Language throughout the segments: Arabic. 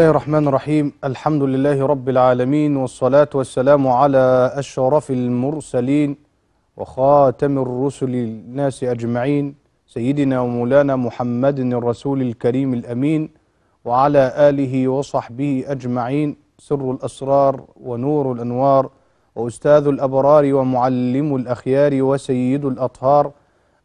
الله الرحمن الرحيم الحمد لله رب العالمين والصلاة والسلام على أشرف المرسلين وخاتم الرسل الناس أجمعين سيدنا ومولانا محمد الرسول الكريم الأمين وعلى آله وصحبه أجمعين سر الأسرار ونور الأنوار وأستاذ الأبرار ومعلم الأخيار وسيد الأطهار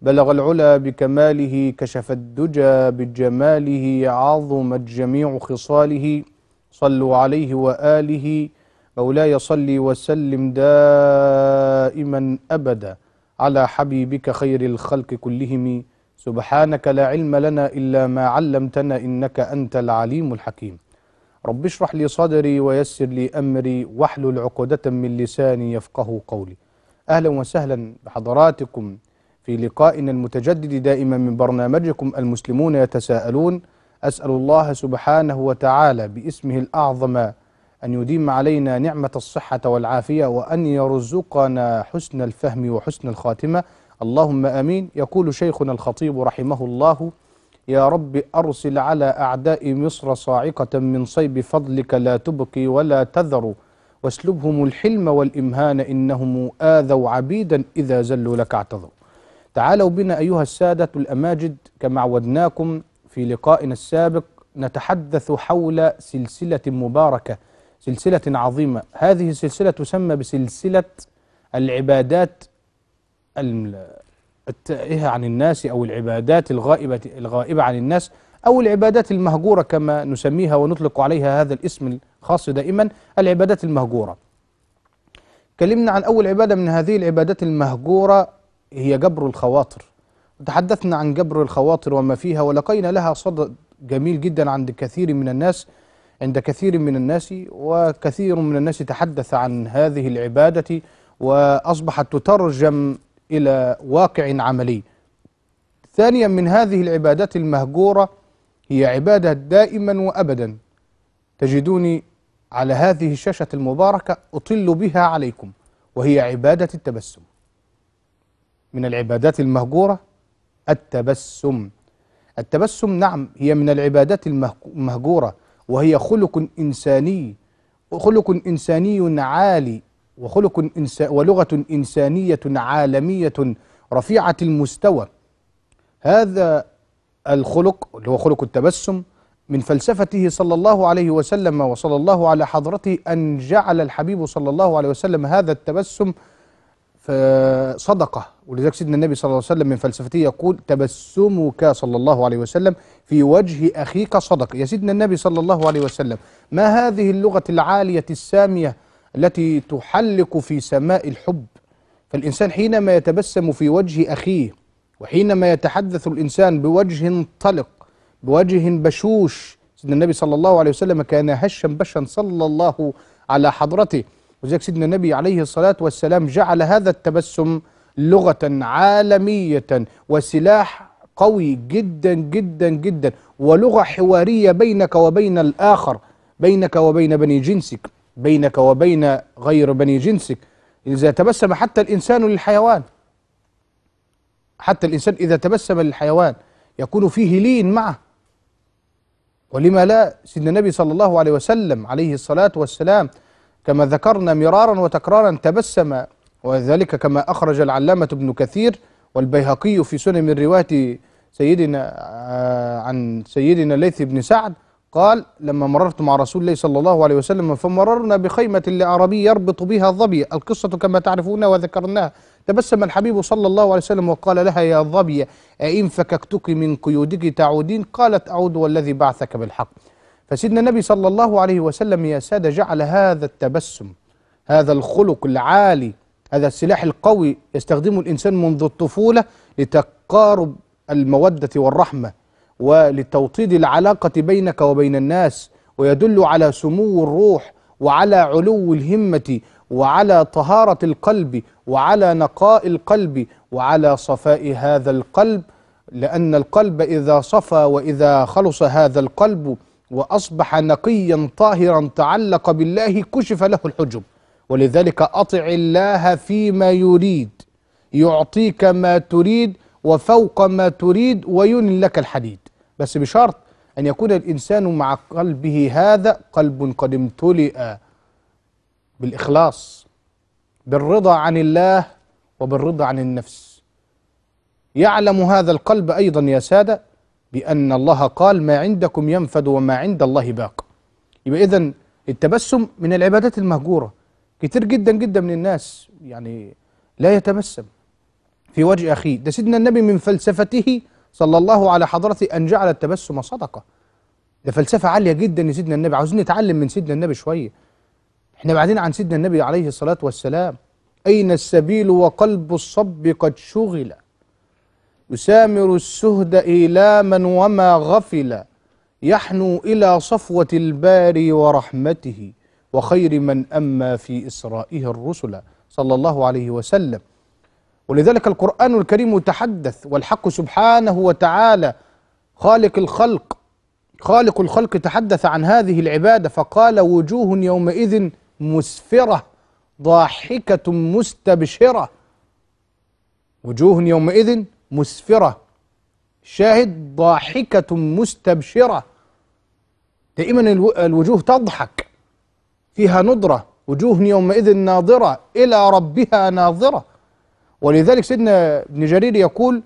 بلغ العلا بكماله كشف الدجى بجماله عظمت جميع خصاله صلوا عليه وآله مولاي صل وسلم دائما أبدا على حبيبك خير الخلق كلهم سبحانك لا علم لنا إلا ما علمتنا إنك أنت العليم الحكيم رب اشرح لي صدري ويسر لي أمري واحلل عقدة من لساني يفقه قولي أهلا وسهلا بحضراتكم في لقائنا المتجدد دائما من برنامجكم المسلمون يتساءلون أسأل الله سبحانه وتعالى باسمه الأعظم أن يديم علينا نعمة الصحة والعافية وأن يرزقنا حسن الفهم وحسن الخاتمة اللهم أمين يقول شيخنا الخطيب رحمه الله يا رب أرسل على أعداء مصر صاعقة من صيب فضلك لا تبقي ولا تذر واسلبهم الحلم والإمهان إنهم آذوا عبيدا إذا زلوا لك اعتذروا تعالوا بنا أيها السادة الأماجد كما عودناكم في لقائنا السابق نتحدث حول سلسلة مباركة سلسلة عظيمة هذه السلسلة تسمى بسلسلة العبادات التائهة عن الناس أو العبادات الغائبة, الغائبة عن الناس أو العبادات المهجورة كما نسميها ونطلق عليها هذا الاسم الخاص دائما العبادات المهجورة كلمنا عن أول عبادة من هذه العبادات المهجورة هي جبر الخواطر تحدثنا عن جبر الخواطر وما فيها ولقينا لها صدد جميل جدا عند كثير من الناس عند كثير من الناس وكثير من الناس تحدث عن هذه العبادة وأصبحت تترجم إلى واقع عملي ثانيا من هذه العبادات المهجورة هي عبادة دائما وأبدا تجدوني على هذه الشاشة المباركة أطل بها عليكم وهي عبادة التبسم من العبادات المهجورة التبسم التبسم نعم هي من العبادات المهجورة وهي خلق إنساني خلق إنساني عالي وخلق إنسا ولغة إنسانية عالمية رفيعة المستوى هذا الخلق اللي هو خلق التبسم من فلسفته صلى الله عليه وسلم وصلى الله على حضرته أن جعل الحبيب صلى الله عليه وسلم هذا التبسم فصدقة ولذلك سيدنا النبي صلى الله عليه وسلم من فلسفته يقول تبسمك صلى الله عليه وسلم في وجه أخيك صدق يا سيدنا النبي صلى الله عليه وسلم ما هذه اللغة العالية السامية التي تحلق في سماء الحب فالإنسان حينما يتبسم في وجه أخيه وحينما يتحدث الإنسان بوجه طلق بوجه بشوش سيدنا النبي صلى الله عليه وسلم كان هشا بشا صلى الله على حضرته وزيك سيدنا النبي عليه الصلاة والسلام جعل هذا التبسم لغة عالمية وسلاح قوي جدا جدا جدا ولغة حوارية بينك وبين الآخر بينك وبين بني جنسك بينك وبين غير بني جنسك إذا تبسم حتى الإنسان للحيوان حتى الإنسان إذا تبسم للحيوان يكون فيه لين معه ولما لا سيدنا النبي صلى الله عليه وسلم عليه الصلاة والسلام كما ذكرنا مرارا وتكرارا تبسم وذلك كما أخرج العلامة ابن كثير والبيهقي في سنن من رواية سيدنا آه، عن سيدنا ليث بن سعد قال لما مررت مع رسول الله صلى الله عليه وسلم فمررنا بخيمة لأعرابي يربط بها الظبي القصة كما تعرفون وذكرناها تبسم الحبيب صلى الله عليه وسلم وقال لها يا ظبي أئن فككتك من قيودك تعودين قالت أعود والذي بعثك بالحق فسيدنا النبي صلى الله عليه وسلم يا سادة جعل هذا التبسم هذا الخلق العالي هذا السلاح القوي يستخدمه الإنسان منذ الطفولة لتقارب المودة والرحمة ولتوطيد العلاقة بينك وبين الناس ويدل على سمو الروح وعلى علو الهمة وعلى طهارة القلب وعلى نقاء القلب وعلى صفاء هذا القلب لأن القلب إذا صفى وإذا خلص هذا القلب وأصبح نقيا طاهرا تعلق بالله كشف له الحجب ولذلك أطع الله فيما يريد يعطيك ما تريد وفوق ما تريد وين لك الحديد بس بشرط أن يكون الإنسان مع قلبه هذا قلب قد امتلئ بالإخلاص بالرضا عن الله وبالرضا عن النفس يعلم هذا القلب أيضا يا سادة بأن الله قال ما عندكم ينفد وما عند الله باق يبقى إذا التبسم من العبادات المهجورة كتير جدا جدا من الناس يعني لا يتبسم في وجه أخيه ده سيدنا النبي من فلسفته صلى الله على حضرته أن جعل التبسم صدقة ده فلسفة عالية جدا لسيدنا النبي عاوزين نتعلم من سيدنا النبي شوية احنا بعدين عن سيدنا النبي عليه الصلاة والسلام أين السبيل وقلب الصب قد شغل يسامر السهد إيلاما وما غفل يحنو إلى صفوة الباري ورحمته وخير من أما في إسرائه الرسل صلى الله عليه وسلم ولذلك القرآن الكريم تحدث والحق سبحانه وتعالى خالق الخلق خالق الخلق تحدث عن هذه العبادة فقال وجوه يومئذ مسفرة ضاحكة مستبشرة وجوه يومئذ مسفرة الشاهد ضاحكة مستبشرة دائما الوجوه تضحك فيها نضرة وجوه يومئذ ناظرة إلى ربها ناظرة ولذلك سيدنا ابن جرير يقول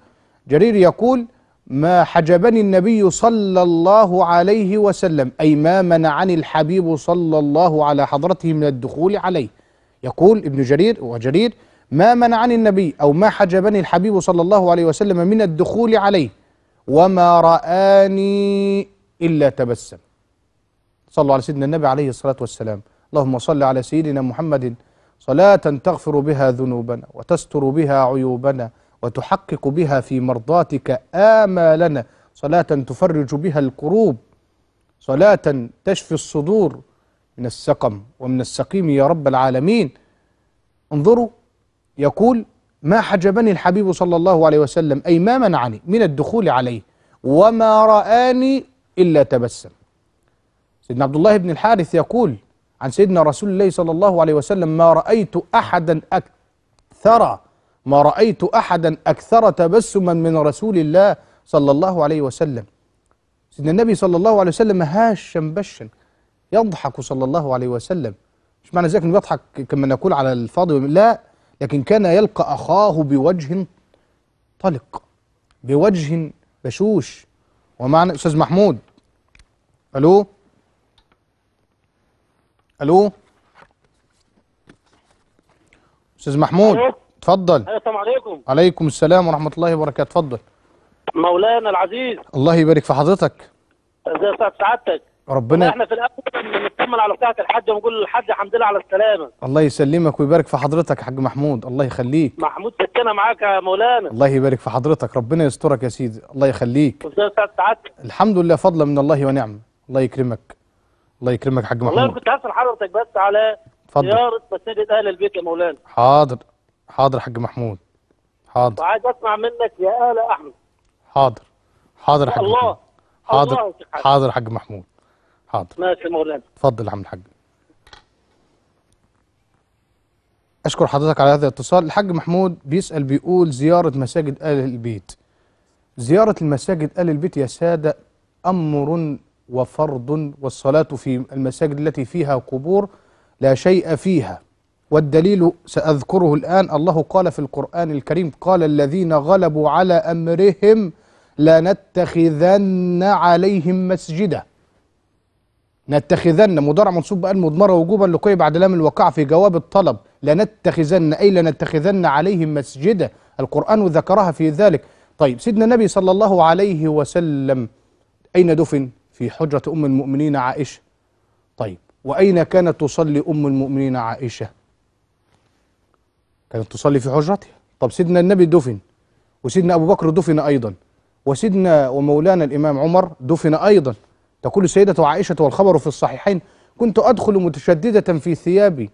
جرير يقول ما حجبني النبي صلى الله عليه وسلم أي ما منعني الحبيب صلى الله على حضرته من الدخول عليه يقول ابن جرير وجرير ما منعني النبي أو ما حجبني الحبيب صلى الله عليه وسلم من الدخول عليه وما رآني إلا تبسم صلوا على سيدنا النبي عليه الصلاة والسلام اللهم صل على سيدنا محمد صلاة تغفر بها ذنوبنا وتستر بها عيوبنا وتحقق بها في مرضاتك آمالنا صلاة تفرج بها الكروب صلاة تشفي الصدور من السقم ومن السقيم يا رب العالمين انظروا يقول ما حجبني الحبيب صلى الله عليه وسلم أي ما منعني من الدخول عليه وما رآني إلا تبسم سيدنا عبد الله بن الحارث يقول عن سيدنا رسول الله صلى الله عليه وسلم ما رأيت أحدا أكثر ما رأيت أحدا أكثر تبسما من رسول الله صلى الله عليه وسلم سيدنا النبي صلى الله عليه وسلم هاشا بشا يضحك صلى الله عليه وسلم مش معنى ذلك انه يضحك كما نقول على الفاضي لا لكن كان يلقى أخاه بوجه طلق بوجه بشوش ومعنى أستاذ محمود ألو ألو أستاذ محمود اتفضل أيوة، السلام عليكم عليكم السلام ورحمة الله وبركاته اتفضل مولانا العزيز الله يبارك في حضرتك ازي سعادتك ربنا احنا في الاول بنطمن على بتاعه الحج ونقول للحج الحمد لله على السلامه الله يسلمك ويبارك في حضرتك يا حاج محمود الله يخليك محمود سكانه معاك يا مولانا الله يبارك في حضرتك ربنا يسترك يا سيدي الله يخليك الحمد لله فضلا من الله ونعم الله يكرمك الله يكرمك يا حاج محمود والله كنت هسال حضرتك بس على فضل. زياره مساجد اهل البيت يا مولانا حاضر حاضر يا حاج محمود حاضر وعايز اسمع منك يا اهل احمد حاضر حاضر يا حاج محمود حاضر حاضر يا حاج محمود حاضر ماشي مولانا اتفضل يا عم الحاج اشكر حضرتك على هذا الاتصال الحاج محمود بيسال بيقول زياره مساجد ال البيت زياره المساجد ال البيت يا ساده امر وفرض والصلاه في المساجد التي فيها قبور لا شيء فيها والدليل ساذكره الان الله قال في القران الكريم قال الذين غلبوا على امرهم لنتخذن عليهم مسجدا نتخذن مضارع منصوب بأن مضمرة وجوبا لقي بعد لام الوقع في جواب الطلب لنتخذن أي لنتخذن عليهم مسجدا القرآن ذكرها في ذلك طيب سيدنا النبي صلى الله عليه وسلم أين دفن في حجرة أم المؤمنين عائشة طيب وأين كانت تصلي أم المؤمنين عائشة كانت تصلي في حجرتها طب سيدنا النبي دفن وسيدنا أبو بكر دفن أيضا وسيدنا ومولانا الإمام عمر دفن أيضا تقول السيدة عائشة والخبر في الصحيحين كنت أدخل متشددة في ثيابي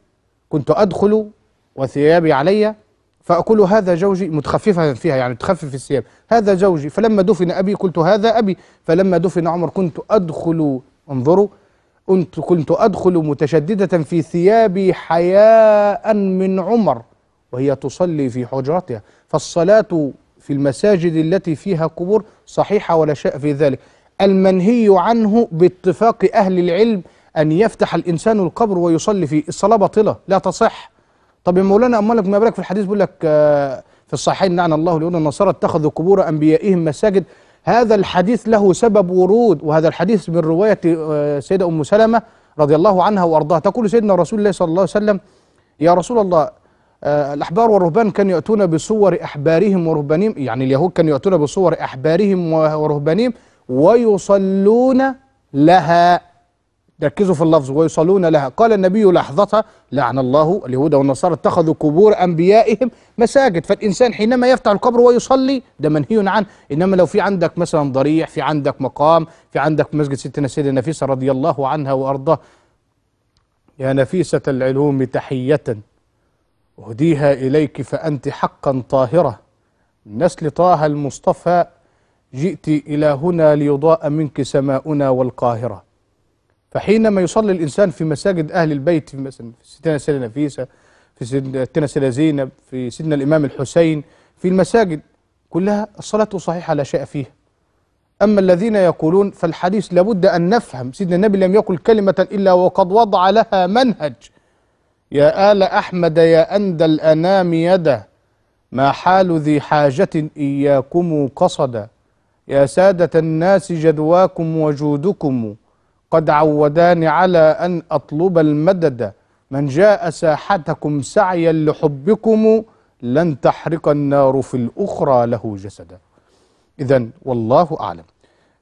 كنت أدخل وثيابي علي فأقول هذا جوجي متخففة فيها يعني تخفف الثياب هذا جوجي فلما دفن أبي قلت هذا أبي فلما دفن عمر كنت أدخل انظروا كنت كنت أدخل متشددة في ثيابي حياء من عمر وهي تصلي في حجرتها فالصلاة في المساجد التي فيها قبور صحيحة ولا شيء في ذلك المنهي عنه باتفاق أهل العلم أن يفتح الإنسان القبر ويصلي فيه الصلاة باطلة لا تصح طب يا مولانا أمالك ما بالك في الحديث بيقول لك آه، في الصحيحين لعن الله لأن النصارى اتخذوا قبور أنبيائهم مساجد هذا الحديث له سبب ورود وهذا الحديث من رواية آه، سيدة أم سلمة رضي الله عنها وأرضاها تقول سيدنا رسول الله صلى الله عليه وسلم يا رسول الله آه، الأحبار والرهبان كانوا يأتون بصور أحبارهم ورهبانهم يعني اليهود كانوا يأتون بصور أحبارهم ورهبانهم ويصلون لها ركزوا في اللفظ ويصلون لها قال النبي لحظتها لعن الله اليهود والنصارى اتخذوا قبور أنبيائهم مساجد فالإنسان حينما يفتح القبر ويصلي ده منهي عنه إنما لو في عندك مثلا ضريح في عندك مقام في عندك مسجد ستنا سيدة نفيسة رضي الله عنها وأرضاه يا نفيسة العلوم تحية أهديها إليك فأنت حقا طاهرة نسل طه المصطفى جئت إلى هنا ليضاء منك سماؤنا والقاهرة فحينما يصلي الإنسان في مساجد أهل البيت في مثلا في سيدنا سيدنا نفيسة في سيدنا سيدنا زينب في سيدنا الإمام الحسين في المساجد كلها الصلاة صحيحة لا شيء فيها أما الذين يقولون فالحديث لابد أن نفهم سيدنا النبي لم يقل كلمة إلا وقد وضع لها منهج يا آل أحمد يا أندى الأنام يدا ما حال ذي حاجة إياكم قصدا يا سادة الناس جدواكم وجودكم قد عوداني على أن أطلب المدد من جاء ساحتكم سعيا لحبكم لن تحرق النار في الأخرى له جسدا إذا والله أعلم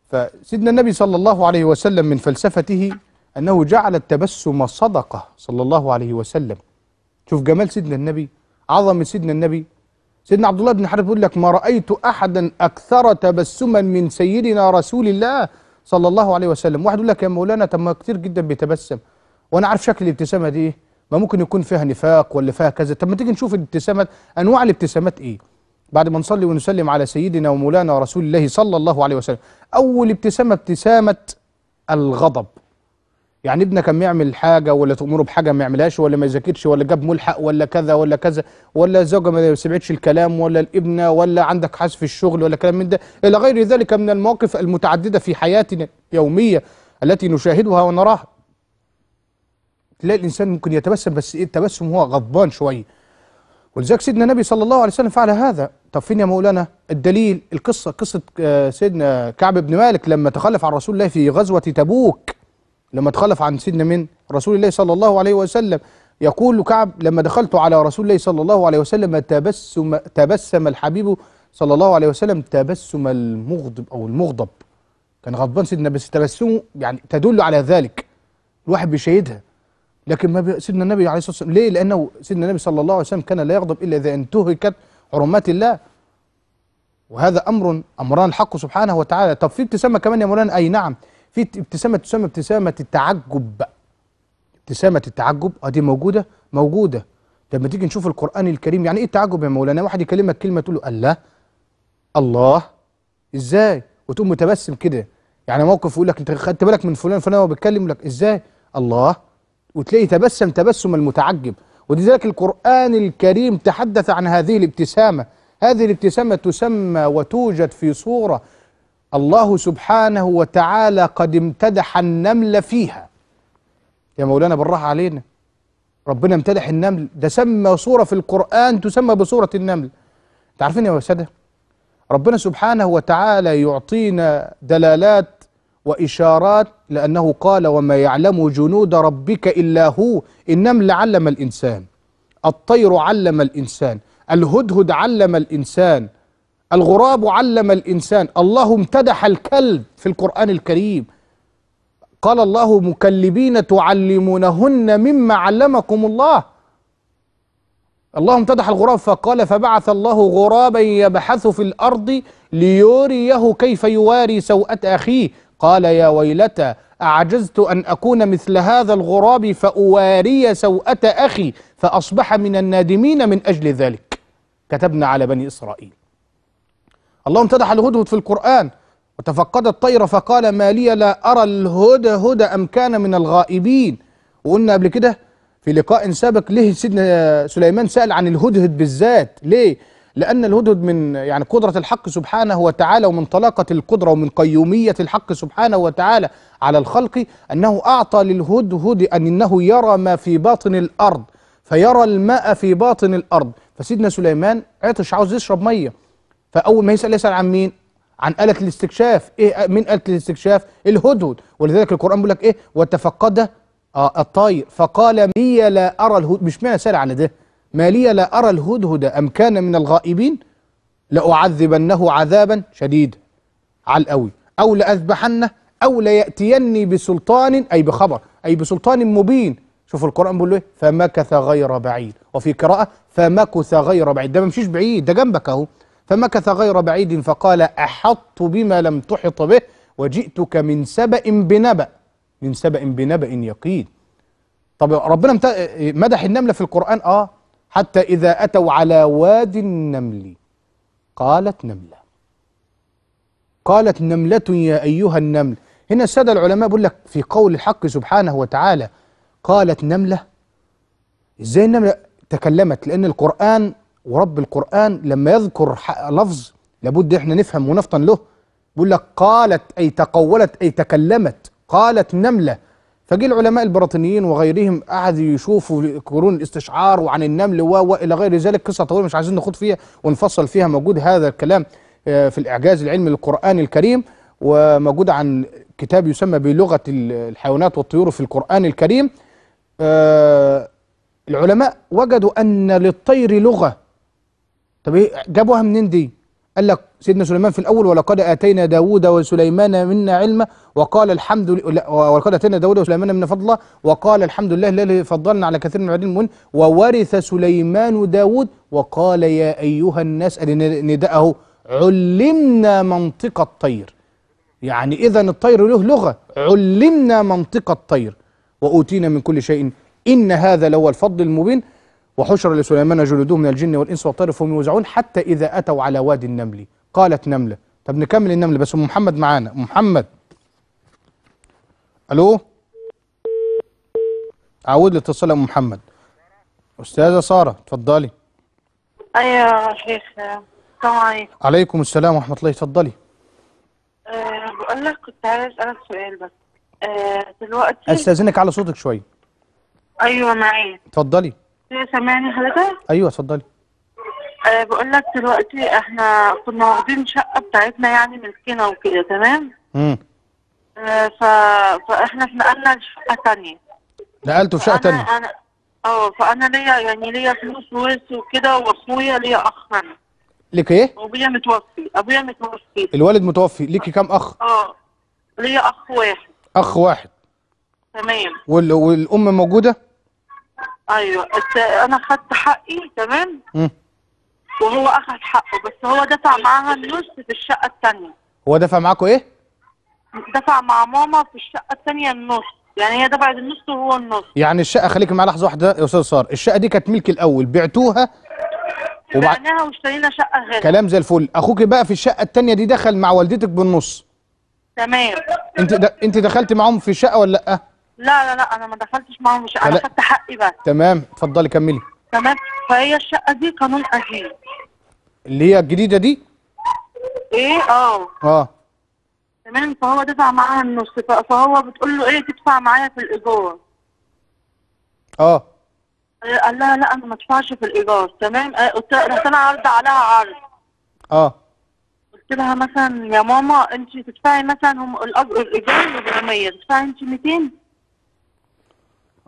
فسيدنا النبي صلى الله عليه وسلم من فلسفته أنه جعل التبسم صدقة صلى الله عليه وسلم شوف جمال سيدنا النبي عظم سيدنا النبي سيدنا عبد الله بن حارث بيقول لك ما رأيت أحدا أكثر تبسما من سيدنا رسول الله صلى الله عليه وسلم واحد يقول لك يا مولانا طب ما كتير جدا بيتبسم وأنا عارف شكل الابتسامة دي ما ممكن يكون فيها نفاق ولا فيها كذا طب ما تيجي نشوف الابتسامات أنواع الابتسامات إيه بعد ما نصلي ونسلم على سيدنا ومولانا رسول الله صلى الله عليه وسلم أول ابتسامة ابتسامة الغضب يعني ابنك كان يعمل حاجه ولا تامره بحاجه ما يعملهاش ولا ما يذاكرش ولا جاب ملحق ولا كذا ولا كذا ولا الزوجه ما سمعتش الكلام ولا الابنه ولا عندك حاس في الشغل ولا كلام من ده الى غير ذلك من المواقف المتعدده في حياتنا اليوميه التي نشاهدها ونراها تلاقي الانسان ممكن يتبسم بس ايه التبسم هو غضبان شويه ولذلك سيدنا النبي صلى الله عليه وسلم فعل هذا طب فين يا مولانا الدليل القصه قصه آه، سيدنا كعب بن مالك لما تخلف عن رسول الله في غزوه تبوك لما تخلف عن سيدنا من رسول الله صلى الله عليه وسلم يقول كعب لما دخلت على رسول الله صلى الله عليه وسلم تبسم تبسم الحبيب صلى الله عليه وسلم تبسم المغضب او المغضب كان غضبان سيدنا بس تبسمه يعني تدل على ذلك الواحد بيشيدها لكن ما سيدنا النبي عليه الصلاه والسلام ليه؟ لانه سيدنا النبي صلى الله عليه وسلم كان لا يغضب الا اذا انتهكت حرمات الله وهذا امر امران الحق سبحانه وتعالى طب في ابتسامه كمان يا مولانا اي نعم في ابتسامه تسمى ابتسامه التعجب ابتسامه التعجب ادي اه موجوده موجوده لما تيجي نشوف القران الكريم يعني ايه التعجب يا مولانا واحد يكلمك كلمه تقول له الله الله ازاي وتقوم متبسم كده يعني موقف يقول لك انت خدت بالك من فلان فلان وهو بيتكلم لك ازاي الله وتلاقي تبسم تبسم المتعجب ولذلك القرآن الكريم تحدث عن هذه الابتسامة هذه الابتسامة تسمى وتوجد في صورة الله سبحانه وتعالى قد امتدح النمل فيها يا مولانا بالراحة علينا ربنا امتدح النمل ده سمى صورة في القرآن تسمى بصورة النمل تعرفين يا سادة ربنا سبحانه وتعالى يعطينا دلالات وإشارات لأنه قال وما يعلم جنود ربك إلا هو النمل علم الإنسان الطير علم الإنسان الهدهد علم الإنسان الغراب علم الإنسان الله امتدح الكلب في القرآن الكريم قال الله مكلبين تعلمونهن مما علمكم الله الله امتدح الغراب فقال فبعث الله غرابا يبحث في الأرض ليريه كيف يواري سوءة أخيه قال يا ويلتى أعجزت أن أكون مثل هذا الغراب فأواري سوءة أخي فأصبح من النادمين من أجل ذلك كتبنا على بني إسرائيل الله امتدح الهدهد في القرآن وتفقد الطير فقال ما لي لا أرى الهدهد أم كان من الغائبين وقلنا قبل كده في لقاء سابق ليه سيدنا سليمان سأل عن الهدهد بالذات ليه؟ لأن الهدهد من يعني قدرة الحق سبحانه وتعالى ومن طلاقة القدرة ومن قيومية الحق سبحانه وتعالى على الخلق أنه أعطى للهدهد أن أنه يرى ما في باطن الأرض فيرى الماء في باطن الأرض فسيدنا سليمان عطش عاوز يشرب مية فأول ما يسأل يسأل عن مين عن آلة الاستكشاف إيه من آلة الاستكشاف الهدهد ولذلك القرآن بيقول لك إيه وتفقد آه الطير فقال لي لا أرى الهدهد مش معنى سأل عن ده ما لي لا أرى الهدهد أم كان من الغائبين لأعذبنه عذابا شديدا على القوي أو لأذبحنه أو ليأتيني بسلطان أي بخبر أي بسلطان مبين شوف القرآن بيقول له إيه فمكث غير بعيد وفي قراءة فمكث غير بعيد ده ما مشيش بعيد ده جنبك أهو فمكث غير بعيد فقال أحطت بما لم تحط به وجئتك من سبأ بنبأ من سبأ بنبأ يقين طب ربنا مدح النملة في القرآن آه حتى إذا أتوا على واد النمل قالت نملة قالت نملة يا أيها النمل هنا السادة العلماء بيقول لك في قول الحق سبحانه وتعالى قالت نملة ازاي النملة تكلمت لأن القرآن ورب القرآن لما يذكر لفظ لابد احنا نفهم ونفطن له بيقول لك قالت أي تقولت أي تكلمت قالت نملة فجه العلماء البريطانيين وغيرهم قعدوا يشوفوا قرون الاستشعار وعن النمل و الى غير ذلك قصه طويله مش عايزين نخوض فيها ونفصل فيها موجود هذا الكلام آه، في الاعجاز العلمي للقران الكريم وموجود عن كتاب يسمى بلغه الحيوانات والطيور في القران الكريم آه، العلماء وجدوا ان للطير لغه طب ايه جابوها منين دي قال لك سيدنا سليمان في الاول ولقد اتينا داوود وسليمان منا علما وقال الحمد لله ولقد اتينا داوود وسليمان منا فضلا وقال الحمد لله الذي فضلنا على كثير من العباد وورث سليمان داوود وقال يا ايها الناس نداءه علمنا منطق الطير يعني اذا الطير له لغه علمنا منطق الطير وأوتينا من كل شيء إن هذا لهو الفضل المبين وحشر لسليمان جلوده من الجن والإنس وطرفهم يوزعون حتى إذا أتوا على وادي النمل قالت نملة طب نكمل النمل بس أم محمد معانا أم محمد ألو أعود لاتصال أم محمد أستاذة سارة اتفضلي أيوة شيخ السلام عليكم عليكم السلام ورحمة الله اتفضلي أه بقول لك كنت عايز أسألك سؤال بس أه دلوقتي أستأذنك على صوتك شوية أيوة معايا اتفضلي سامعني حضرتك؟ ايوه اتفضلي أه بقول لك دلوقتي احنا كنا واخدين شقه بتاعتنا يعني ملكنا وكده تمام؟ امم أه ف... فاحنا اتنقلنا لشقه ثانيه نقلته في شقه ثانيه؟ انا اه فانا ليا يعني ليا فلوس ورث وكده واخويا ليا اخ انا ليك ايه؟ ابويا متوفي ابويا متوفي الوالد متوفي ليكي كام اخ؟ اه ليا اخ واحد اخ واحد تمام وال... والام موجوده؟ ايوه انا خدت حقي تمام وهو اخذ حقه بس هو دفع معاها النص في الشقه الثانيه هو دفع معاكوا ايه دفع مع ماما في الشقه الثانيه النص يعني هي دفعت النص وهو النص يعني الشقه خليك معايا لحظه واحده يا استاذ صار الشقه دي كانت ملك الاول بعتوها وبع... بعناها واشترينا شقه غير كلام زي الفل اخوك بقى في الشقه الثانيه دي دخل مع والدتك بالنص تمام انت د... انت دخلت معاهم في الشقه ولا لا لا لا لا انا ما دخلتش معاهم مش انا خدت حقي بس تمام اتفضلي كملي تمام فهي الشقه دي قانون قديم اللي هي الجديده دي ايه اه اه تمام فهو دفع معاها النص فهو بتقول له ايه تدفع معايا في الايجار اه إيه؟ قال لها لا انا ما ادفعش في الايجار تمام آه، قلت رحت انا عرض عليها عرض اه قلت لها مثلا يا ماما انت تدفعي مثلا هم الايجار 100 تدفعي انت 200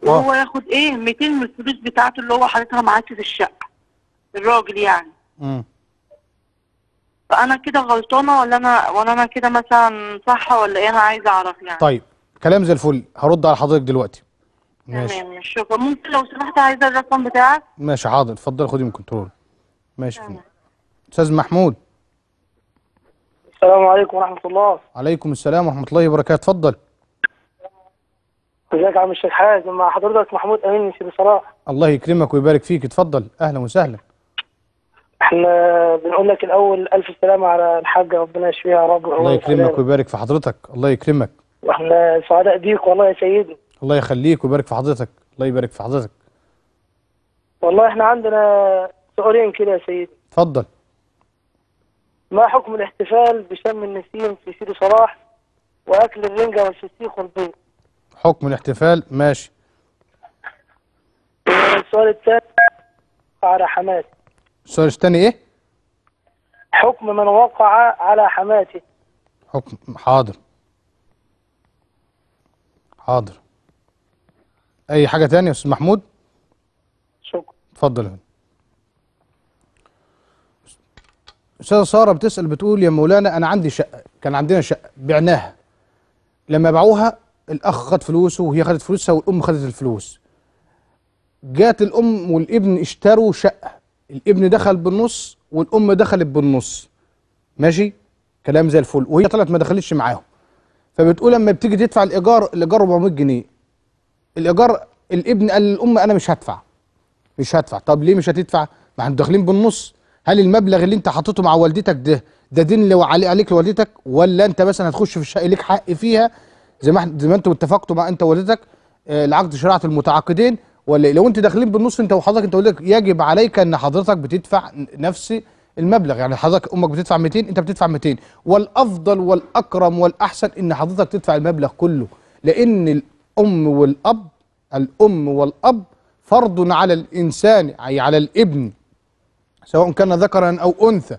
وهو اه. ياخد ايه 200 من الفلوس بتاعته اللي هو حاططها معاكي في الشقه الراجل يعني امم فانا كده غلطانه ولا انا ولا انا كده مثلا صح ولا ايه انا عايزه اعرف يعني طيب كلام زي الفل هرد على حضرتك دلوقتي ماشي تمام شكرا ممكن لو سمحت عايزه الرقم بتاعك ماشي حاضر اتفضل خدي من كنترول ماشي استاذ محمود السلام عليكم ورحمه الله عليكم السلام ورحمه الله وبركاته اتفضل ازيك يا عم الشيخ حازم مع حضرتك محمود امين من سيدي صلاح الله يكرمك ويبارك فيك اتفضل اهلا وسهلا احنا بنقول لك الاول الف سلامه على الحاجه ربنا يشفيها يا رب الله يكرمك ويبارك في حضرتك الله يكرمك واحنا سعداء بيك والله يا سيدي الله يخليك ويبارك في حضرتك الله يبارك في حضرتك والله احنا عندنا سؤالين كده يا سيدي اتفضل ما حكم الاحتفال بشم النسيم في سيدي صلاح واكل الرنجه والفسيخ والبيض حكم الاحتفال ماشي السؤال الثاني على حماتي السؤال الثاني ايه حكم من وقع على حماتي حكم حاضر حاضر اي حاجه تانية يا استاذ محمود شكرا اتفضل استاذه ساره بتسال بتقول يا مولانا انا عندي شقه كان عندنا شقه بعناها لما باعوها الاخ خد فلوسه وهي خدت فلوسها والام خدت الفلوس جات الام والابن اشتروا شقه الابن دخل بالنص والام دخلت بالنص ماشي كلام زي الفل وهي طلعت ما دخلتش معاهم فبتقول لما بتيجي تدفع الايجار الايجار 400 جنيه الايجار الابن قال للام انا مش هدفع مش هدفع طب ليه مش هتدفع ما احنا داخلين بالنص هل المبلغ اللي انت حاططه مع والدتك ده ده دين اللي عليك لوالدتك ولا انت مثلا هتخش في الشقه ليك حق فيها زي ما زي ما انتوا اتفقتوا مع انت ووالدتك العقد آه، شراعة المتعاقدين ولا لو انت داخلين بالنص انت وحضرتك انت ووالدتك يجب عليك ان حضرتك بتدفع نفس المبلغ يعني حضرتك امك بتدفع 200 انت بتدفع 200 والافضل والاكرم والاحسن ان حضرتك تدفع المبلغ كله لان الام والاب الام والاب فرض على الانسان اي يعني على الابن سواء كان ذكرا او انثى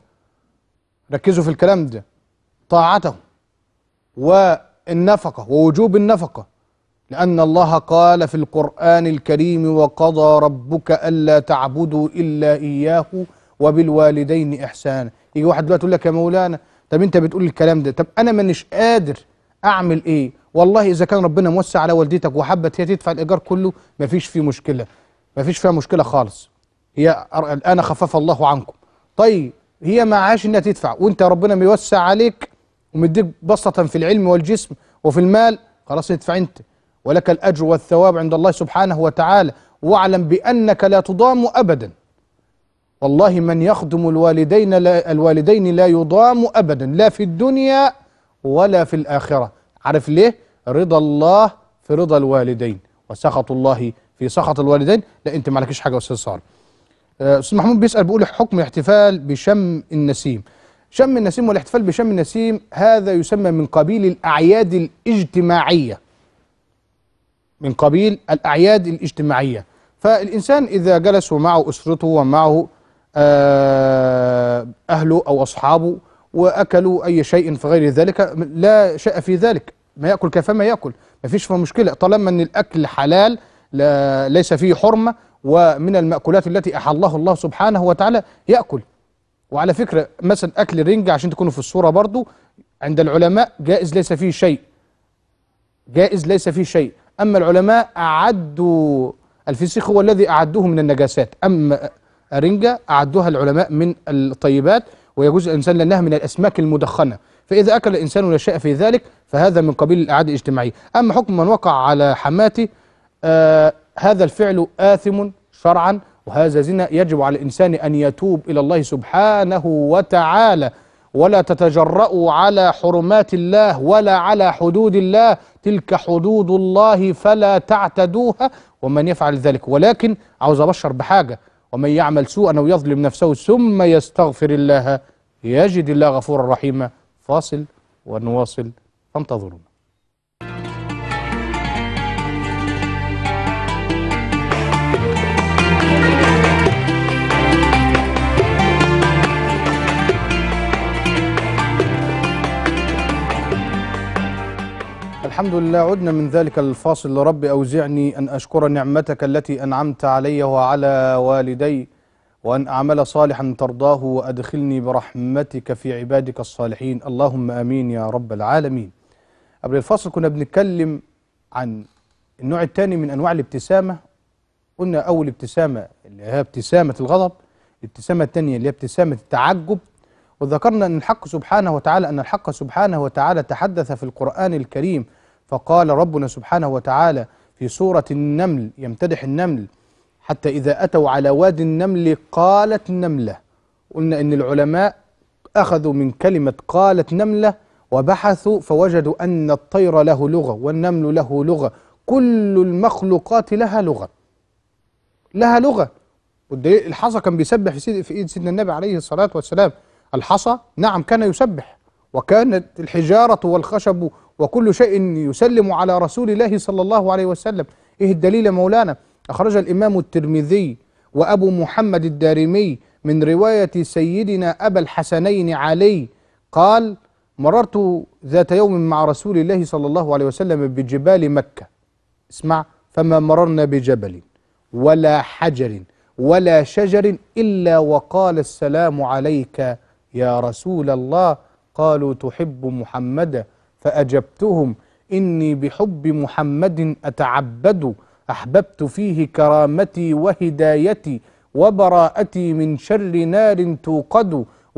ركزوا في الكلام ده طاعته و النفقة ووجوب النفقة لأن الله قال في القرآن الكريم وقضى ربك ألا تعبدوا إلا إياه وبالوالدين إحسانا يجي واحد دلوقتي يقول لك يا مولانا طب أنت بتقول الكلام ده طب أنا مانيش قادر أعمل إيه والله إذا كان ربنا موسع على والدتك وحبت هي تدفع الإيجار كله مفيش فيه مشكلة مفيش فيها مشكلة خالص هي الآن خفف الله عنكم طيب هي ما عاش إنها تدفع وأنت ربنا بيوسع عليك ومديك بسطة في العلم والجسم وفي المال خلاص ادفع أنت ولك الأجر والثواب عند الله سبحانه وتعالى واعلم بأنك لا تضام أبدا والله من يخدم الوالدين لا الوالدين لا يضام أبدا لا في الدنيا ولا في الآخرة عارف ليه؟ رضا الله في رضا الوالدين وسخط الله في سخط الوالدين لا أنت مالكش حاجة يا أستاذ صالح آه، أستاذ محمود بيسأل بيقول حكم الاحتفال بشم النسيم شم النسيم والاحتفال بشم النسيم هذا يسمى من قبيل الأعياد الاجتماعية من قبيل الأعياد الاجتماعية فالإنسان إذا جلس ومعه أسرته ومعه آه، أهله أو أصحابه وأكلوا أي شيء في غير ذلك لا شيء في ذلك ما يأكل ما يأكل ما فيش فيه مشكلة طالما أن الأكل حلال ليس فيه حرمة ومن المأكولات التي أحله الله سبحانه وتعالى يأكل وعلى فكرة مثلا أكل رنجة عشان تكونوا في الصورة برضو عند العلماء جائز ليس فيه شيء جائز ليس فيه شيء أما العلماء أعدوا الفسيخ هو الذي أعدوه من النجاسات أما رنجة أعدوها العلماء من الطيبات ويجوز الإنسان لأنها من الأسماك المدخنة فإذا أكل الإنسان ونشاء في ذلك فهذا من قبيل الإعادة الاجتماعية أما حكم من وقع على حماته آه هذا الفعل آثم شرعا وهذا زنا يجب على الإنسان أن يتوب إلى الله سبحانه وتعالى ولا تتجرأوا على حرمات الله ولا على حدود الله تلك حدود الله فلا تعتدوها ومن يفعل ذلك ولكن عاوز أبشر بحاجة ومن يعمل سوءا أو يظلم نفسه ثم يستغفر الله يجد الله غفورا رحيما فاصل ونواصل فانتظروا الحمد لله عدنا من ذلك الفاصل لرب أوزعني أن أشكر نعمتك التي أنعمت علي وعلى والدي وأن أعمل صالحا ترضاه وأدخلني برحمتك في عبادك الصالحين اللهم أمين يا رب العالمين قبل الفاصل كنا بنتكلم عن النوع الثاني من أنواع الابتسامة قلنا أول ابتسامة اللي هي ابتسامة الغضب الابتسامة الثانية اللي هي ابتسامة التعجب وذكرنا أن الحق سبحانه وتعالى أن الحق سبحانه وتعالى تحدث في القرآن الكريم فقال ربنا سبحانه وتعالى في سورة النمل يمتدح النمل حتى إذا أتوا على واد النمل قالت نملة قلنا إن العلماء أخذوا من كلمة قالت نملة وبحثوا فوجدوا أن الطير له لغة والنمل له لغة كل المخلوقات لها لغة لها لغة الحصى كان بيسبح في, سيد في ايد سيدنا النبي عليه الصلاة والسلام الحصى نعم كان يسبح وكانت الحجارة والخشب وكل شيء يسلم على رسول الله صلى الله عليه وسلم إيه الدليل مولانا أخرج الإمام الترمذي وأبو محمد الدارمي من رواية سيدنا أبا الحسنين علي قال مررت ذات يوم مع رسول الله صلى الله عليه وسلم بجبال مكة اسمع فما مررنا بجبل ولا حجر ولا شجر إلا وقال السلام عليك يا رسول الله قالوا تحب محمدا فأجبتهم إني بحب محمد أتعبد أحببت فيه كرامتي وهدايتي وبراءتي من شر نار توقد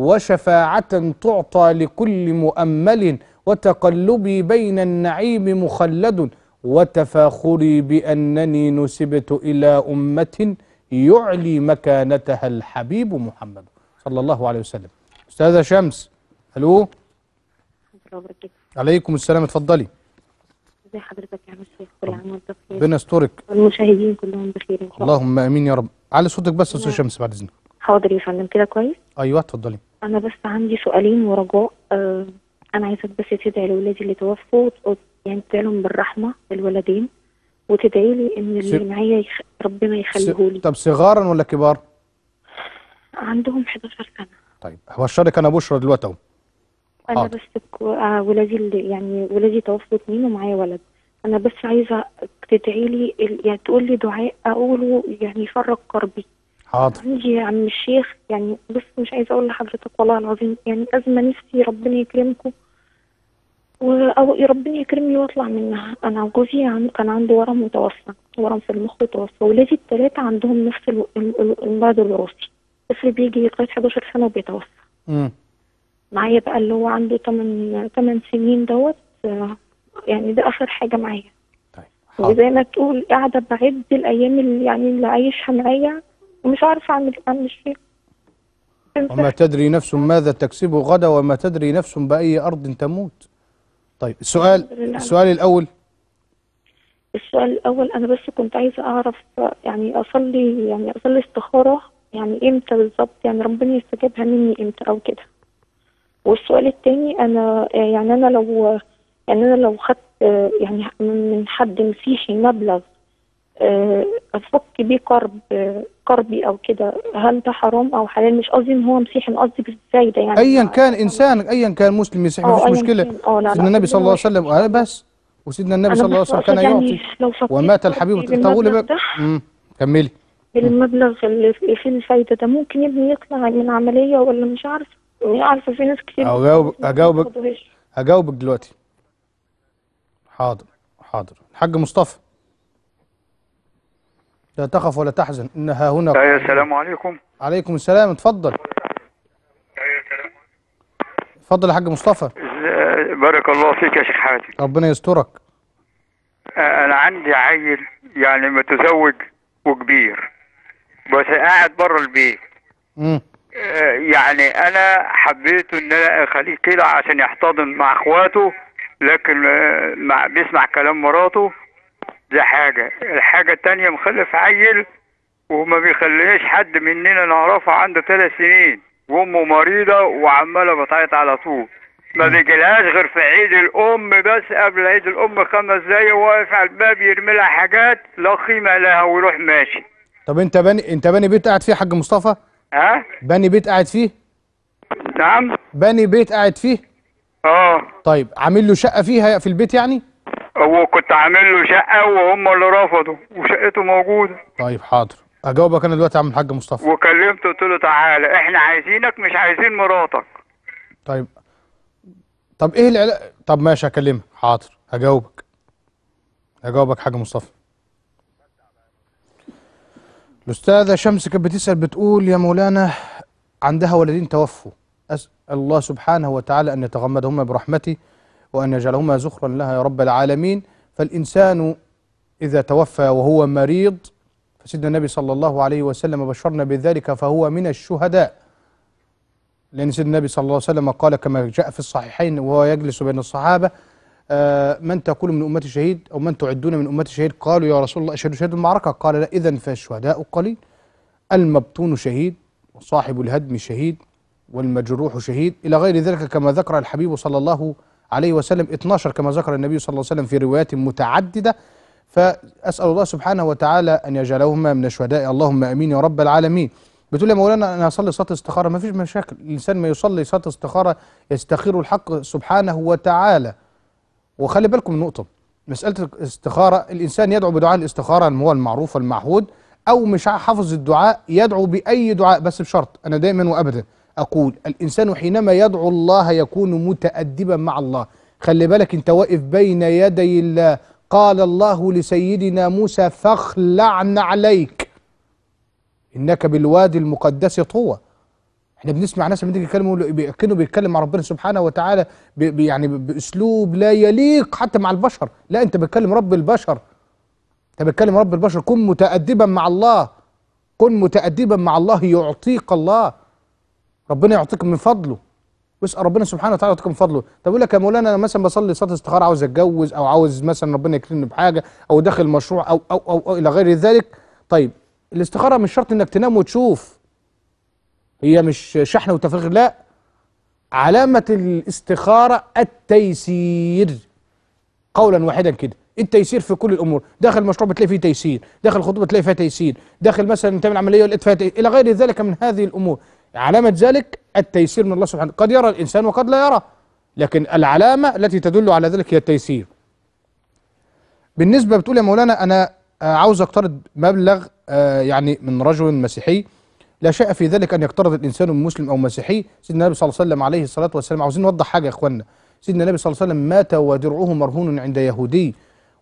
وشفاعة تعطى لكل مؤمل وتقلبي بين النعيم مخلد وتفاخري بأنني نسبت إلى أمة يعلي مكانتها الحبيب محمد صلى الله عليه وسلم أستاذة شمس ألو عليكم السلام اتفضلي ازي حضرتك يا مستر كل عام وانت بخير ربنا يسترك والمشاهدين كلهم بخير ان شاء الله اللهم امين يا رب علي صوتك بس يا استاذ نعم. شمس بعد اذنك حاضر يا فندم كده كويس ايوه اتفضلي انا بس عندي سؤالين ورجاء آه انا عايزك بس تدعي لاولادي اللي توفوا يعني تدعي لهم بالرحمه الولدين وتدعي لي ان اللي معايا يخ... ربنا يخليه لي طب صغارا ولا كبار؟ عندهم 11 سنه طيب هبشرك انا بشرى دلوقتي اهو انا بس آه، ولادي اللي يعني ولادي توفوا اتنين ومعايا ولد انا بس عايزه تدعي لي يعني تقول لي دعاء اقوله يعني يفرج كربي حاضر عندي يا عم الشيخ يعني بص مش عايزه اقول لحضرتك والله العظيم يعني ازمه نفسي ربنا يكرمكم أو ربنا يكرمني واطلع منها انا جوزي كان عنده ورم متوفى ورم في المخ متوفى ولادي الثلاثه عندهم نفس المرض الوراثي طفل بيجي لغايه 11 سنه وبيتوفى امم معايا بقى اللي هو عنده 8 8 سنين دوت يعني ده اخر حاجه معايا طيب حاضر. وزي ما تقول قاعده بعد الايام اللي يعني اللي عايشها معايا ومش عارفه اعمل اعمل شيء وما تدري نفس ماذا تكسب غدا وما تدري نفس بأي أرض تموت طيب السؤال السؤال الأول السؤال الأول أنا بس كنت عايزة أعرف يعني أصلي يعني أصلي استخارة يعني إمتى بالظبط يعني ربنا يستجابها مني إمتى أو كده والسؤال الثاني انا آه، يعني انا لو يعني انا لو خدت آه، يعني من حد مسيحي مبلغ آه، افك بيه قرض قرضي او كده هل ده حرام او حلال مش قصدي ان هو مسيحي انا قصدي ازاي ده يعني ايا كان انسان ايا كان مسلم مسيحي مفيش مشكله سيدنا النبي صلى الله عليه وسلم قال بس وسيدنا النبي صلى الله عليه وسلم كان يعطي يعني ومات الحبيب طولي بقى كملي المبلغ اللي فيه الفايده ده ممكن ابني يطلع من عمليه ولا مش عارفه عارفه في ناس كتير هجاوب هجاوبك هجاوبك دلوقتي حاضر حاضر الحاج مصطفى لا تخف ولا تحزن انها هنا أيوة السلام عليكم عليكم السلام اتفضل أيوة، اتفضل يا حاج مصطفى بارك الله فيك يا شيخ حاتم ربنا يسترك انا عندي عيل يعني متزوج وكبير بس قاعد بره البيت امم يعني انا حبيت ان انا اخليه كده عشان يحتضن مع اخواته لكن آه، مع بيسمع كلام مراته دي حاجة الحاجة التانية مخلف عيل وما بيخليش حد مننا نعرفه عنده ثلاث سنين وامه مريضة وعمالة بتعيط على طول ما بيجيلهاش غير في عيد الام بس قبل عيد الام خمس دقايق واقف على الباب يرمي لها حاجات لا قيمة لها ويروح ماشي طب انت باني انت باني بيت قاعد فيه حاج مصطفى؟ ها بني بيت قاعد فيه نعم بني بيت قاعد فيه اه طيب عامل له شقه فيها في البيت يعني هو كنت عامل له شقه وهم اللي رفضوا وشقته موجوده طيب حاضر اجاوبك انا دلوقتي يا عم الحاج مصطفى وكلمته قلت له تعالى احنا عايزينك مش عايزين مراتك طيب طب ايه العلاقه طب ماشي هكلمها حاضر هجاوبك هجاوبك حاجه مصطفى الأستاذة شمس كانت بتسأل بتقول يا مولانا عندها ولدين توفوا أسأل الله سبحانه وتعالى أن يتغمدهما برحمته وأن يجعلهما زخرا لها يا رب العالمين فالإنسان إذا توفى وهو مريض فسيدنا النبي صلى الله عليه وسلم بشرنا بذلك فهو من الشهداء لأن سيدنا النبي صلى الله عليه وسلم قال كما جاء في الصحيحين وهو يجلس بين الصحابة آه، من تقول من أمة الشهيد أو من تعدون من أمة الشهيد قالوا يا رسول الله أشهد شهيد المعركة قال لا إذا فالشهداء قليل المبطون شهيد وصاحب الهدم شهيد والمجروح شهيد إلى غير ذلك كما ذكر الحبيب صلى الله عليه وسلم 12 كما ذكر النبي صلى الله عليه وسلم في روايات متعددة فأسأل الله سبحانه وتعالى أن يجعلهما من الشهداء اللهم أمين يا رب العالمين بتقول يا مولانا أنا أصلي صلاة استخارة ما فيش مشاكل الإنسان ما يصلي صلاة استخارة يستخير الحق سبحانه وتعالى وخلي بالكم من نقطه مساله الاستخاره الانسان يدعو بدعاء الاستخاره هو المعروف والمعهود او مش حافظ الدعاء يدعو باي دعاء بس بشرط انا دائما وابدا اقول الانسان حينما يدعو الله يكون متادبا مع الله خلي بالك انت واقف بين يدي الله قال الله لسيدنا موسى فاخلعن عليك انك بالوادي المقدس طوى احنا بنسمع ناس لما تيجي يتكلموا كانه بيتكلم مع ربنا سبحانه وتعالى بي يعني باسلوب لا يليق حتى مع البشر لا انت بتكلم رب البشر انت بتكلم رب البشر كن متادبا مع الله كن متادبا مع الله يعطيك الله ربنا يعطيك من فضله واسال ربنا سبحانه وتعالى يعطيك من فضله طب يقول لك يا مولانا انا مثلا بصلي صلاه استخاره عاوز اتجوز او عاوز مثلا ربنا يكرمني بحاجه او داخل مشروع أو, او او او الى غير ذلك طيب الاستخاره مش شرط انك تنام وتشوف هي مش شحن وتفريغ لا علامة الاستخارة التيسير قولا واحدا كده التيسير في كل الامور داخل المشروع بتلاقي فيه تيسير داخل الخطوبه بتلاقي فيها تيسير داخل مثلا تعمل عمليه لقيت فيها تيسير. الى غير ذلك من هذه الامور علامه ذلك التيسير من الله سبحانه قد يرى الانسان وقد لا يرى لكن العلامه التي تدل على ذلك هي التيسير بالنسبه بتقول يا مولانا انا آه، عاوز اقترض مبلغ آه، يعني من رجل مسيحي لا شيء في ذلك أن يقترض الإنسان من مسلم أو مسيحي سيدنا النبي صلى الله عليه وسلم عليه الصلاة والسلام عاوزين نوضح حاجة يا إخواننا سيدنا النبي صلى الله عليه وسلم مات ودرعه مرهون عند يهودي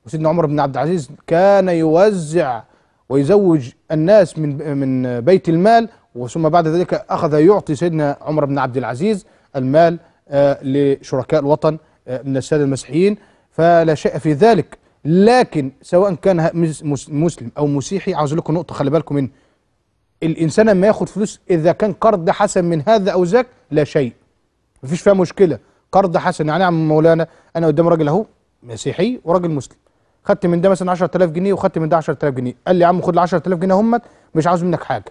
وسيدنا عمر بن عبد العزيز كان يوزع ويزوج الناس من من بيت المال وثم بعد ذلك أخذ يعطي سيدنا عمر بن عبد العزيز المال آه، لشركاء الوطن آه، من السادة المسيحيين فلا شيء في ذلك لكن سواء كان مسلم أو مسيحي عاوز لكم نقطة خلي بالكم منها الإنسان لما ياخد فلوس إذا كان قرض حسن من هذا أو ذاك لا شيء مفيش فيها مشكلة قرض حسن يعني عم مولانا أنا قدام راجل أهو مسيحي وراجل مسلم خدت من ده مثلا 10000 جنيه وخدت من ده 10000 جنيه قال لي يا عم خد ال 10000 جنيه همت مش عاوز منك حاجة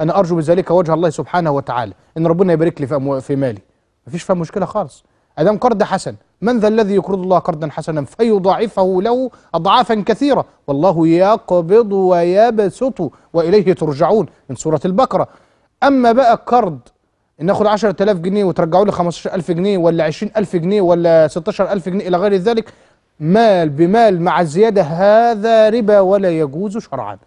أنا أرجو بذلك وجه الله سبحانه وتعالى إن ربنا يبارك لي في مالي مفيش فيها مشكلة خالص أدام قرض حسن من ذا الذي يقرض الله قرضا حسنا فيضاعفه له أضعافا كثيرة والله يقبض ويبسط وإليه ترجعون من سورة البقرة أما بقى القرض ناخد 10000 جنيه وترجعوا لي 15000 جنيه ولا 20000 جنيه ولا 16000 جنيه إلى غير ذلك مال بمال مع الزيادة هذا ربا ولا يجوز شرعا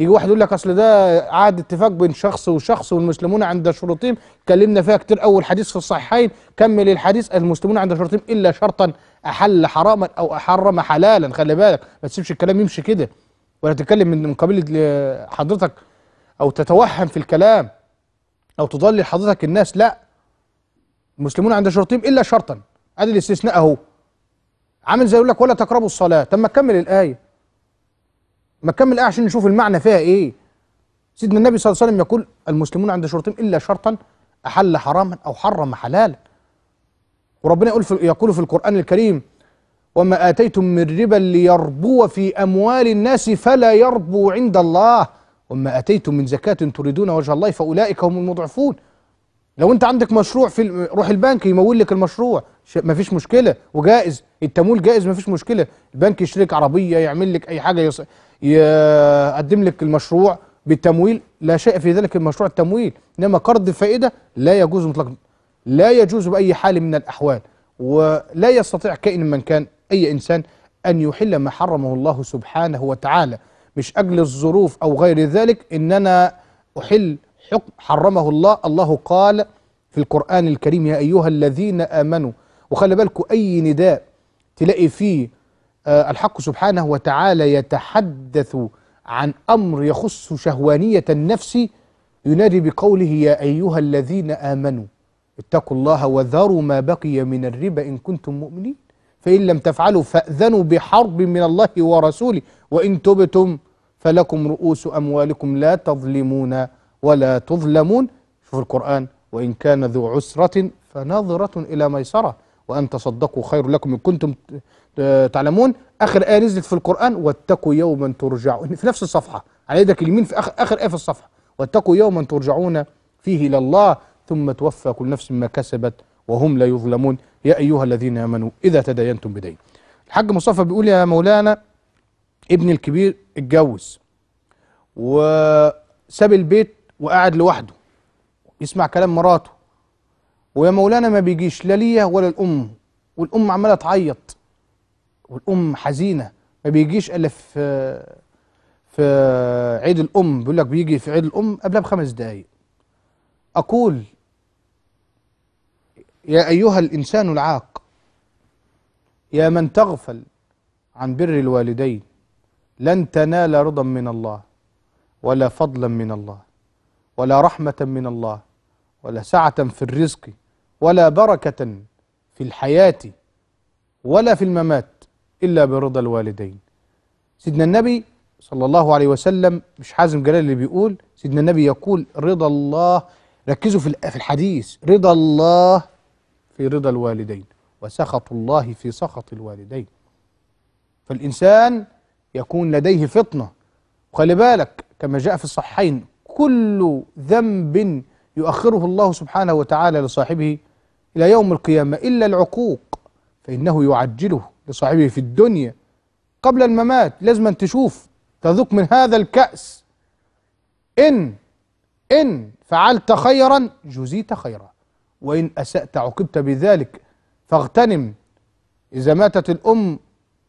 يجي واحد يقول لك اصل ده عقد اتفاق بين شخص وشخص والمسلمون عند شروطهم اتكلمنا فيها كتير اول حديث في الصحيحين كمل الحديث المسلمون عند شروطهم الا شرطا احل حراما او احرم حلالا خلي بالك ما تسيبش الكلام يمشي كده ولا تتكلم من قبيل حضرتك او تتوهم في الكلام او تضلل حضرتك الناس لا المسلمون عند شروطهم الا شرطا ادي الاستثناء اهو عامل زي يقول لك ولا تقربوا الصلاه طب ما تكمل الايه ما تكمل ايه عشان نشوف المعنى فيها ايه سيدنا النبي صلى الله عليه وسلم يقول المسلمون عند شرطهم الا شرطا احل حراما او حرم حلالا وربنا يقول في يقول في القران الكريم وما اتيتم من ربا ليربو في اموال الناس فلا يربو عند الله وما اتيتم من زكاه تريدون وجه الله فاولئك هم المضعفون لو انت عندك مشروع في روح البنك يمول لك المشروع مفيش مشكله وجائز التمويل جائز مفيش مشكله البنك يشتريك عربيه يعمل لك اي حاجه يقدم لك المشروع بالتمويل لا شيء في ذلك المشروع التمويل انما قرض فائده لا يجوز مطلقا لا يجوز باي حال من الاحوال ولا يستطيع كائن من كان اي انسان ان يحل ما حرمه الله سبحانه وتعالى مش اجل الظروف او غير ذلك ان انا احل حكم حرمه الله الله قال في القران الكريم يا ايها الذين امنوا وخلي بالكم اي نداء تلاقي فيه آه، الحق سبحانه وتعالى يتحدث عن أمر يخص شهوانية النفس ينادي بقوله يا أيها الذين آمنوا اتقوا الله وذروا ما بقي من الربا إن كنتم مؤمنين فإن لم تفعلوا فأذنوا بحرب من الله ورسوله وإن تبتم فلكم رؤوس أموالكم لا تظلمون ولا تظلمون شوف القرآن وإن كان ذو عسرة فنظرة إلى ميسرة وأن تصدقوا خير لكم إن كنتم آه، تعلمون اخر ايه نزلت في القران واتقوا يوما ترجعون في نفس الصفحه على يدك اليمين في اخر اخر ايه في الصفحه واتقوا يوما ترجعون فيه الى الله ثم توفى كل نفس ما كسبت وهم لا يظلمون يا ايها الذين امنوا اذا تداينتم بدين الحاج مصطفى بيقول يا مولانا ابني الكبير اتجوز وساب البيت وقعد لوحده يسمع كلام مراته ويا مولانا ما بيجيش لا ليا ولا الام والام عماله تعيط والأم حزينة ما بيجيش إلا في في عيد الأم بيقول لك بيجي في عيد الأم قبلها بخمس دقايق أقول يا أيها الإنسان العاق يا من تغفل عن بر الوالدين لن تنال رضا من الله ولا فضلا من الله ولا رحمة من الله ولا سعة في الرزق ولا بركة في الحياة ولا في الممات إلا برضا الوالدين سيدنا النبي صلى الله عليه وسلم مش حازم جلال اللي بيقول سيدنا النبي يقول رضا الله ركزوا في الحديث رضا الله في رضا الوالدين وسخط الله في سخط الوالدين فالإنسان يكون لديه فطنة وخلي بالك كما جاء في الصحيحين كل ذنب يؤخره الله سبحانه وتعالى لصاحبه إلى يوم القيامة إلا العقوق فإنه يعجله لصاحبه في الدنيا قبل الممات لازم أن تشوف تذوق من هذا الكأس إن إن فعلت خيرا جزيت خيرا وإن أسأت عوقبت بذلك فاغتنم إذا ماتت الأم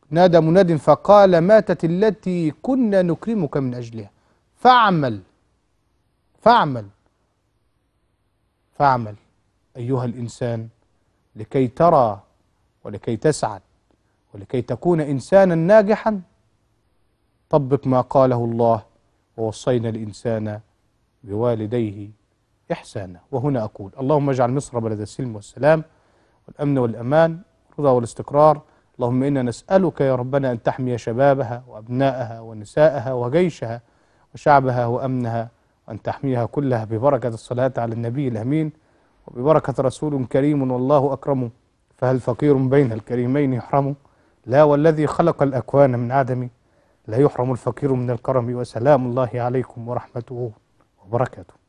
نادى مناد فقال ماتت التي كنا نكرمك من أجلها فاعمل فاعمل فاعمل أيها الإنسان لكي ترى ولكي تسعد ولكي تكون إنسانا ناجحا طبق ما قاله الله ووصينا الإنسان بوالديه إحسانا وهنا أقول اللهم اجعل مصر بلد السلم والسلام والأمن والأمان والرضا والاستقرار اللهم إنا نسألك يا ربنا أن تحمي شبابها وأبنائها ونساءها وجيشها وشعبها وأمنها وأن تحميها كلها ببركة الصلاة على النبي الأمين وببركة رسول كريم والله أكرمه فهل فقير بين الكريمين يحرمه لا والذي خلق الأكوان من عدم لا يحرم الفقير من الكرم وسلام الله عليكم ورحمته وبركاته